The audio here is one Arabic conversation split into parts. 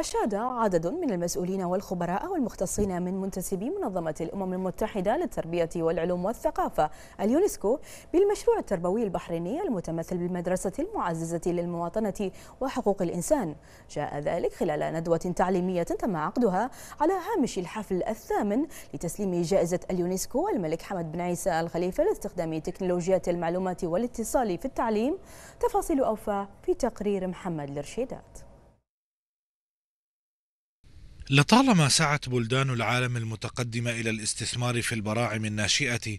أشاد عدد من المسؤولين والخبراء والمختصين من منتسبي منظمة الأمم المتحدة للتربية والعلوم والثقافة اليونسكو بالمشروع التربوي البحريني المتمثل بالمدرسة المعززة للمواطنة وحقوق الإنسان جاء ذلك خلال ندوة تعليمية تم عقدها على هامش الحفل الثامن لتسليم جائزة اليونسكو الملك حمد بن عيسى الخليفة لاستخدام تكنولوجيات المعلومات والاتصال في التعليم تفاصيل أوفى في تقرير محمد الرشيدات لطالما سعت بلدان العالم المتقدمة إلى الاستثمار في البراعم الناشئة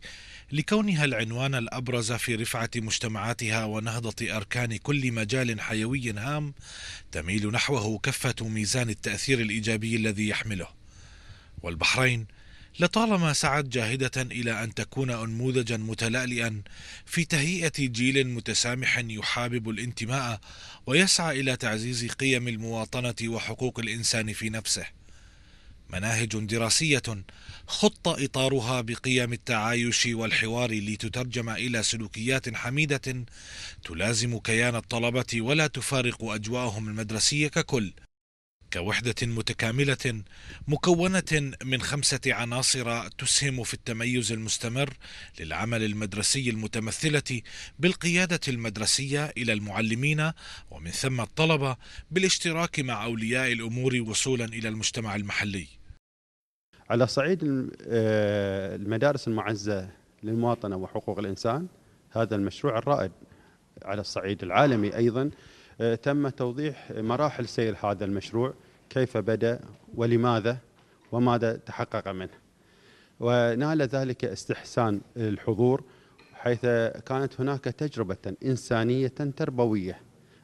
لكونها العنوان الأبرز في رفعة مجتمعاتها ونهضة أركان كل مجال حيوي هام تميل نحوه كفة ميزان التأثير الإيجابي الذي يحمله. والبحرين لطالما سعت جاهدة إلى أن تكون أنموذجا متلألئا في تهيئة جيل متسامح يحابب الانتماء ويسعى إلى تعزيز قيم المواطنة وحقوق الإنسان في نفسه. مناهج دراسية خط إطارها بقيم التعايش والحوار لتترجم إلى سلوكيات حميدة تلازم كيان الطلبة ولا تفارق أجواءهم المدرسية ككل كوحدة متكاملة مكونة من خمسة عناصر تسهم في التميز المستمر للعمل المدرسي المتمثلة بالقيادة المدرسية إلى المعلمين ومن ثم الطلبة بالاشتراك مع أولياء الأمور وصولا إلى المجتمع المحلي على صعيد آه، المدارس المعزة للمواطنة وحقوق الإنسان هذا المشروع الرائد على الصعيد العالمي أيضا آه، تم توضيح مراحل سير هذا المشروع كيف بدأ ولماذا وماذا تحقق منه ونال ذلك استحسان الحضور حيث كانت هناك تجربة إنسانية تربوية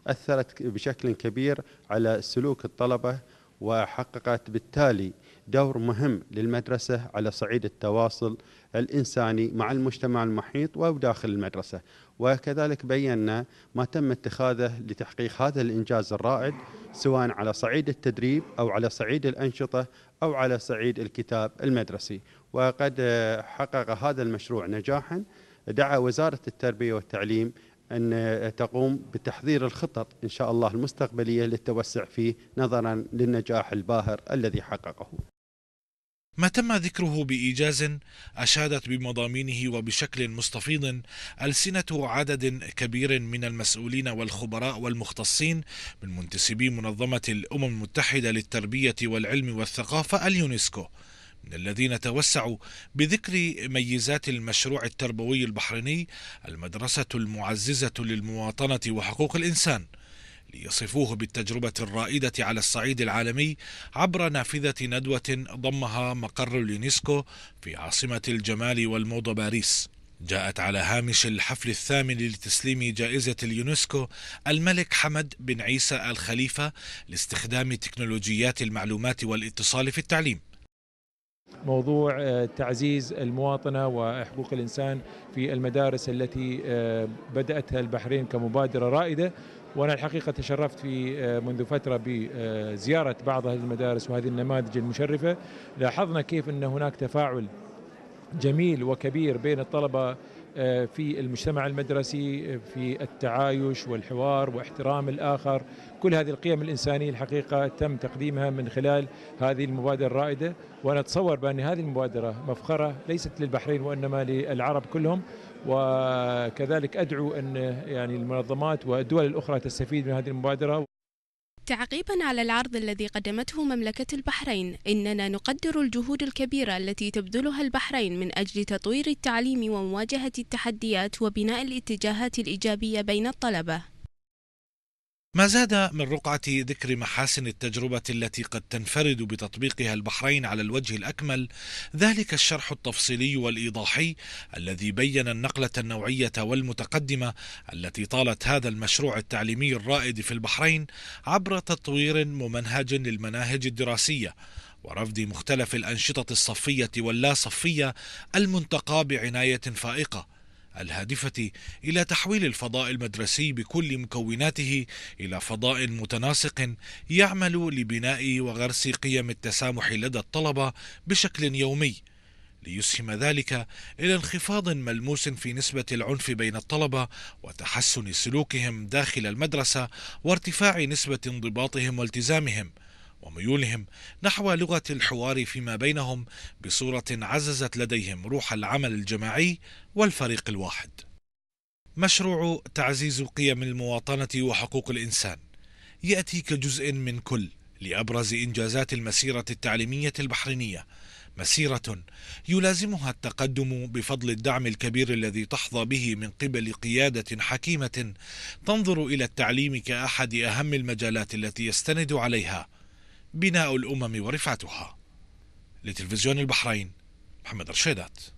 أثرت بشكل كبير على سلوك الطلبة وحققت بالتالي دور مهم للمدرسة على صعيد التواصل الإنساني مع المجتمع المحيط وداخل المدرسة وكذلك بينا ما تم اتخاذه لتحقيق هذا الإنجاز الرائد سواء على صعيد التدريب أو على صعيد الأنشطة أو على صعيد الكتاب المدرسي وقد حقق هذا المشروع نجاحا دعا وزارة التربية والتعليم أن تقوم بتحضير الخطط إن شاء الله المستقبلية للتوسع فيه نظرا للنجاح الباهر الذي حققه ما تم ذكره بإيجاز أشادت بمضامينه وبشكل مستفيض ألسنة عدد كبير من المسؤولين والخبراء والمختصين من منتسبي منظمة الأمم المتحدة للتربية والعلم والثقافة اليونسكو من الذين توسعوا بذكر ميزات المشروع التربوي البحريني المدرسة المعززة للمواطنة وحقوق الإنسان ليصفوه بالتجربة الرائدة على الصعيد العالمي عبر نافذة ندوة ضمها مقر اليونسكو في عاصمة الجمال والموضة باريس جاءت على هامش الحفل الثامن لتسليم جائزة اليونسكو الملك حمد بن عيسى الخليفة لاستخدام تكنولوجيات المعلومات والاتصال في التعليم موضوع آه، تعزيز المواطنة وحقوق الإنسان في المدارس التي آه، بدأتها البحرين كمبادرة رائدة وانا الحقيقه تشرفت في آه، منذ فتره بزياره بعض هذه المدارس وهذه النماذج المشرفه لاحظنا كيف ان هناك تفاعل جميل وكبير بين الطلبه آه، في المجتمع المدرسي في التعايش والحوار واحترام الآخر كل هذه القيم الإنسانية الحقيقة تم تقديمها من خلال هذه المبادرة الرائدة وأنا أتصور بأن هذه المبادرة مفخرة ليست للبحرين وإنما للعرب كلهم وكذلك أدعو أن يعني المنظمات والدول الأخرى تستفيد من هذه المبادرة تعقيبا على العرض الذي قدمته مملكة البحرين إننا نقدر الجهود الكبيرة التي تبذلها البحرين من أجل تطوير التعليم ومواجهة التحديات وبناء الاتجاهات الإيجابية بين الطلبة ما زاد من رقعة ذكر محاسن التجربة التي قد تنفرد بتطبيقها البحرين على الوجه الأكمل ذلك الشرح التفصيلي والإيضاحي الذي بين النقلة النوعية والمتقدمة التي طالت هذا المشروع التعليمي الرائد في البحرين عبر تطوير ممنهج للمناهج الدراسية ورفض مختلف الأنشطة الصفية واللا صفية المنتقى بعناية فائقة الهادفة إلى تحويل الفضاء المدرسي بكل مكوناته إلى فضاء متناسق يعمل لبناء وغرس قيم التسامح لدى الطلبة بشكل يومي ليسهم ذلك إلى انخفاض ملموس في نسبة العنف بين الطلبة وتحسن سلوكهم داخل المدرسة وارتفاع نسبة انضباطهم والتزامهم وميولهم نحو لغة الحوار فيما بينهم بصورة عززت لديهم روح العمل الجماعي والفريق الواحد. مشروع تعزيز قيم المواطنة وحقوق الإنسان يأتي كجزء من كل لأبرز إنجازات المسيرة التعليمية البحرينية مسيرة يلازمها التقدم بفضل الدعم الكبير الذي تحظى به من قبل قيادة حكيمة تنظر إلى التعليم كأحد أهم المجالات التي يستند عليها بناء الأمم ورفعتها لتلفزيون البحرين محمد رشيدات